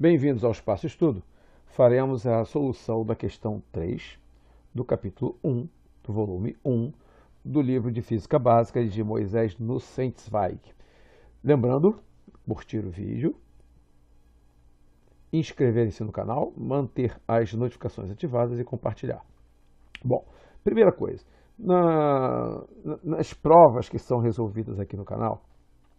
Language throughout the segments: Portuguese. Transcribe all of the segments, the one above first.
Bem-vindos ao Espaço Estudo. Faremos a solução da questão 3 do capítulo 1, do volume 1 do livro de Física Básica de Moisés Nussenzweig. Lembrando, curtir o vídeo, inscrever se no canal, manter as notificações ativadas e compartilhar. Bom, primeira coisa, na, nas provas que são resolvidas aqui no canal,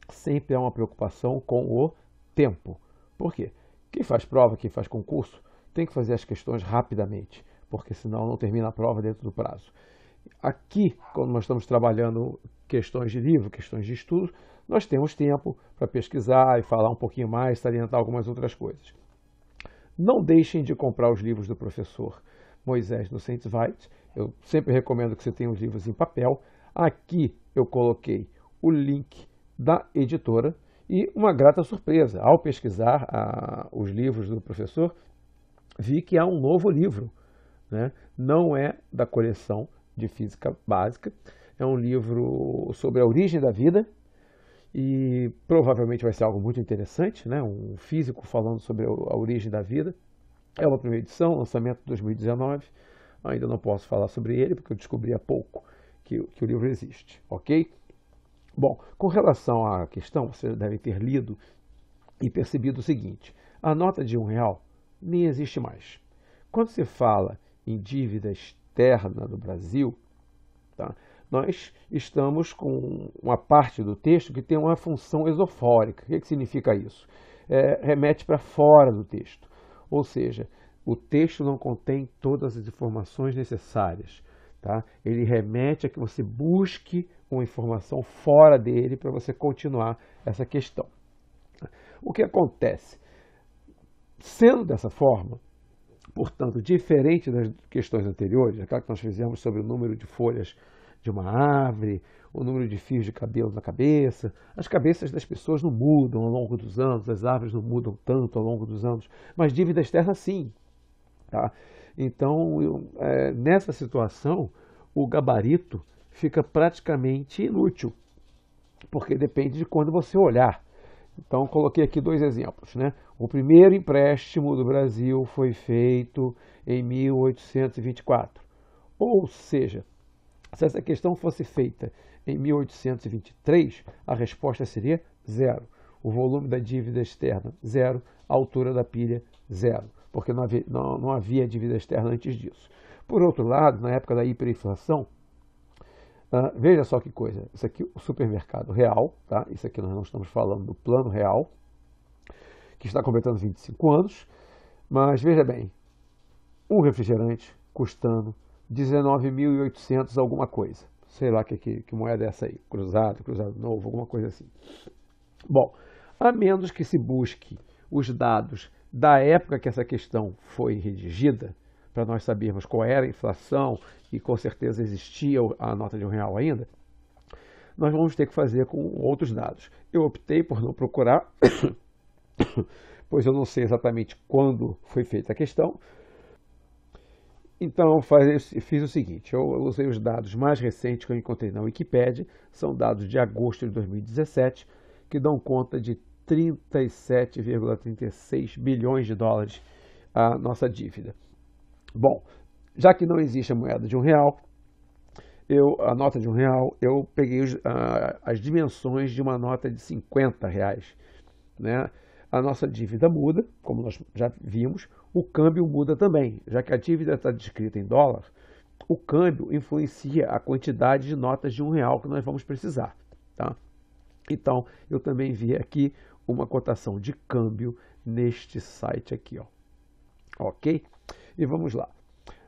sempre há uma preocupação com o tempo. Por quê? Quem faz prova, quem faz concurso, tem que fazer as questões rapidamente, porque senão não termina a prova dentro do prazo. Aqui, quando nós estamos trabalhando questões de livro, questões de estudo, nós temos tempo para pesquisar e falar um pouquinho mais, salientar algumas outras coisas. Não deixem de comprar os livros do professor Moisés Nocentes Veit. Eu sempre recomendo que você tenha os livros em papel. Aqui eu coloquei o link da editora e uma grata surpresa, ao pesquisar a, os livros do professor, vi que há um novo livro. Né? Não é da coleção de física básica, é um livro sobre a origem da vida e provavelmente vai ser algo muito interessante, né? um físico falando sobre a origem da vida. É uma primeira edição, lançamento de 2019. Ainda não posso falar sobre ele, porque eu descobri há pouco que, que o livro existe, ok? Bom, com relação à questão, vocês devem ter lido e percebido o seguinte: a nota de um real nem existe mais. Quando se fala em dívida externa do Brasil, tá, nós estamos com uma parte do texto que tem uma função esofórica. O que, é que significa isso? É, remete para fora do texto, ou seja, o texto não contém todas as informações necessárias. Tá? Ele remete a que você busque uma informação fora dele para você continuar essa questão. O que acontece? Sendo dessa forma, portanto, diferente das questões anteriores, aquela que nós fizemos sobre o número de folhas de uma árvore, o número de fios de cabelo na cabeça, as cabeças das pessoas não mudam ao longo dos anos, as árvores não mudam tanto ao longo dos anos, mas dívida externa sim. Tá? Então, eu, é, nessa situação, o gabarito fica praticamente inútil, porque depende de quando você olhar. Então, coloquei aqui dois exemplos. Né? O primeiro empréstimo do Brasil foi feito em 1824. Ou seja, se essa questão fosse feita em 1823, a resposta seria zero. O volume da dívida externa, zero. A altura da pilha, zero. Porque não havia, não, não havia dívida externa antes disso. Por outro lado, na época da hiperinflação, Uh, veja só que coisa, isso aqui é o supermercado real, tá? Isso aqui nós não estamos falando do plano real, que está completando 25 anos, mas veja bem, um refrigerante custando 19.800 alguma coisa. Sei lá que, que, que moeda é essa aí, cruzado, cruzado novo, alguma coisa assim. Bom, a menos que se busque os dados da época que essa questão foi redigida, para nós sabermos qual era a inflação e com certeza existia a nota de um real ainda, nós vamos ter que fazer com outros dados. Eu optei por não procurar, pois eu não sei exatamente quando foi feita a questão. Então, fiz o seguinte: eu usei os dados mais recentes que eu encontrei na Wikipedia, são dados de agosto de 2017, que dão conta de 37,36 bilhões de dólares a nossa dívida. Bom, já que não existe a moeda de um real, eu, a nota de um real, eu peguei os, as dimensões de uma nota de 50 reais. Né? A nossa dívida muda, como nós já vimos, o câmbio muda também. Já que a dívida está descrita em dólar, o câmbio influencia a quantidade de notas de um real que nós vamos precisar. Tá? Então, eu também vi aqui uma cotação de câmbio neste site aqui. Ó. Ok? E vamos lá.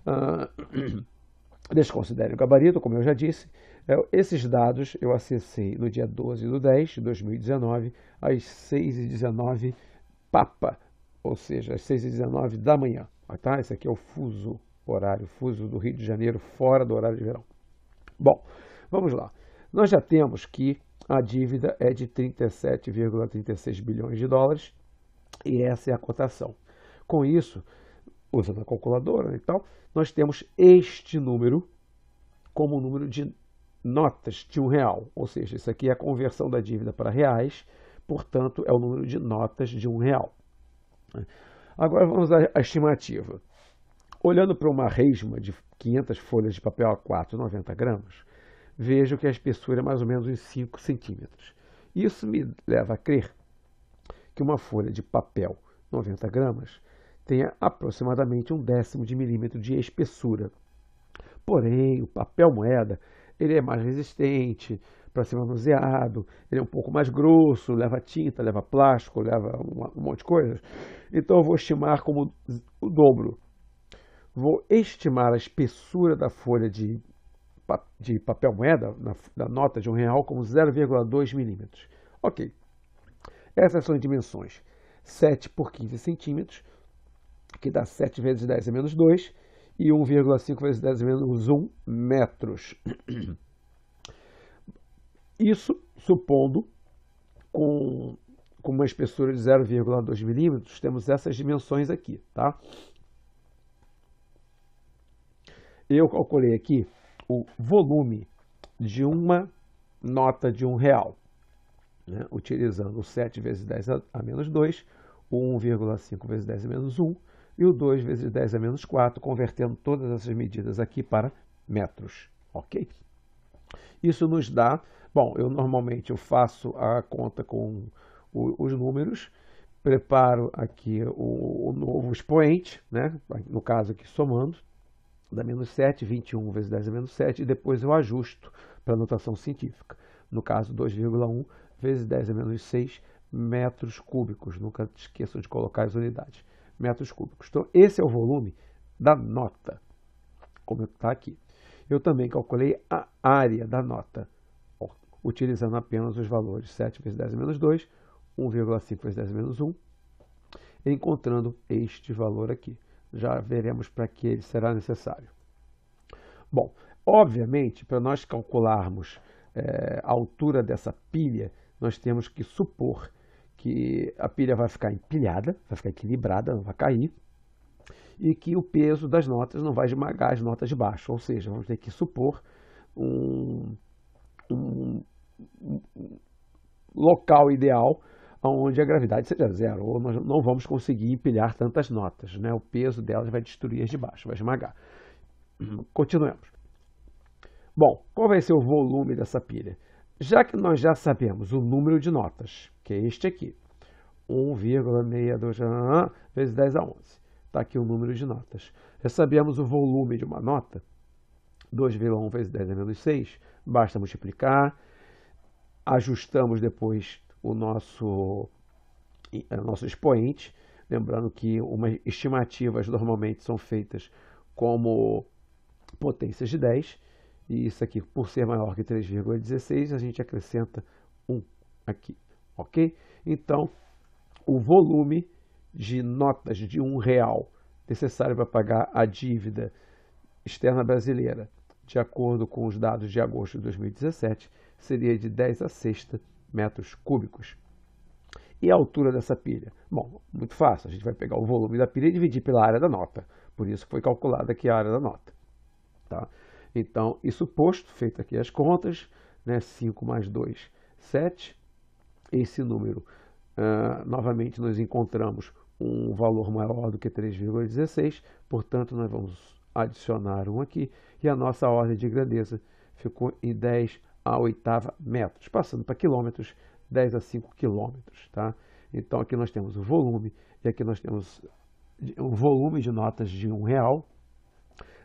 Uh, desconsidere o gabarito, como eu já disse. É, esses dados eu acessei no dia 12 do 10 de 2019, às 6h19 papa, ou seja, às 6h19 da manhã. Ah, tá? Esse aqui é o fuso horário, fuso do Rio de Janeiro fora do horário de verão. Bom, vamos lá. Nós já temos que a dívida é de 37,36 bilhões de dólares e essa é a cotação. Com isso, usando a calculadora e tal, nós temos este número como o número de notas de um real. Ou seja, isso aqui é a conversão da dívida para reais, portanto, é o número de notas de um real. Agora vamos à estimativa. Olhando para uma resma de 500 folhas de papel A4, 90 gramas, vejo que a espessura é mais ou menos uns 5 centímetros. Isso me leva a crer que uma folha de papel 90 gramas tenha aproximadamente um décimo de milímetro de espessura. Porém, o papel moeda ele é mais resistente para ser manuseado, ele é um pouco mais grosso, leva tinta, leva plástico, leva um, um monte de coisas. Então eu vou estimar como o dobro. Vou estimar a espessura da folha de, de papel moeda, na, da nota de um real, como 0,2 milímetros. Ok. Essas são as dimensões. 7 por 15 centímetros que dá 7 vezes 10 a é menos 2, e 1,5 vezes 10 a é menos 1 metros. Isso supondo com, com uma espessura de 0,2 milímetros, temos essas dimensões aqui, tá? Eu calculei aqui o volume de uma nota de um real, né? utilizando 7 vezes 10 a, a menos 2, 1,5 vezes 10 a é menos 1, e o 2 vezes 10 a é menos 4, convertendo todas essas medidas aqui para metros, ok? Isso nos dá, bom, eu normalmente eu faço a conta com o, os números, preparo aqui o, o, novo expoente, né? no caso aqui somando, dá menos 7, 21 vezes 10 a é menos 7, e depois eu ajusto para a notação científica. No caso, 2,1 vezes 10 a é menos 6 metros cúbicos. Nunca esqueçam de colocar as unidades metros cúbicos. Então, esse é o volume da nota, como é está aqui. Eu também calculei a área da nota, ó, utilizando apenas os valores 7 vezes 10 menos 2, 1,5 vezes 10 menos 1, encontrando este valor aqui. Já veremos para que ele será necessário. Bom, obviamente, para nós calcularmos é, a altura dessa pilha, nós temos que supor que a pilha vai ficar empilhada, vai ficar equilibrada, não vai cair, e que o peso das notas não vai esmagar as notas de baixo, ou seja, vamos ter que supor um, um, local ideal onde a gravidade seja zero, ou nós não vamos conseguir empilhar tantas notas, né? o peso delas vai destruir as de baixo, vai esmagar. Continuemos. Bom, qual vai ser o volume dessa pilha? Já que nós já sabemos o número de notas, que é este aqui, 1,62 vezes 10 a 11, está aqui o número de notas. Já sabemos o volume de uma nota, 2,1 vezes 10 a menos 6, basta multiplicar, ajustamos depois o nosso, é, o nosso expoente, lembrando que uma estimativas normalmente são feitas como potências de 10, e isso aqui, por ser maior que 3,16, a gente acrescenta 1 aqui, ok? Então, o volume de notas de um real necessário para pagar a dívida externa brasileira, de acordo com os dados de agosto de 2017, seria de 10 a 6 metros cúbicos. E a altura dessa pilha? Bom, muito fácil, a gente vai pegar o volume da pilha e dividir pela área da nota. Por isso foi calculada aqui a área da nota. Tá? Então, isso posto, feito aqui as contas, né, 5 mais 2, 7. Esse número, uh, novamente, nós encontramos um valor maior do que 3,16, portanto, nós vamos adicionar um aqui, e a nossa ordem de grandeza ficou em 10 a oitava metros, passando para quilômetros, 10 a 5 quilômetros, tá? Então, aqui nós temos o volume, e aqui nós temos o volume de notas de um real,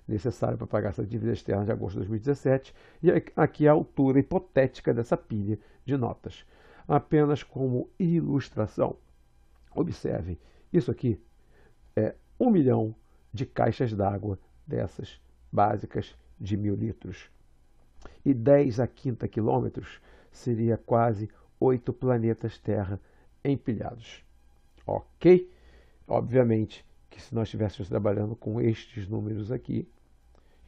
necessário para pagar essa dívida externa de agosto de 2017, e aqui é a altura hipotética dessa pilha de notas. Apenas como ilustração, observem, isso aqui é um milhão de caixas d'água dessas básicas de mil litros. E 10 a 50 quilômetros seria quase oito planetas Terra empilhados. Ok? Obviamente que se nós estivéssemos trabalhando com estes números aqui,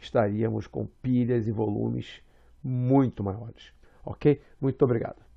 estaríamos com pilhas e volumes muito maiores. Ok? Muito obrigado.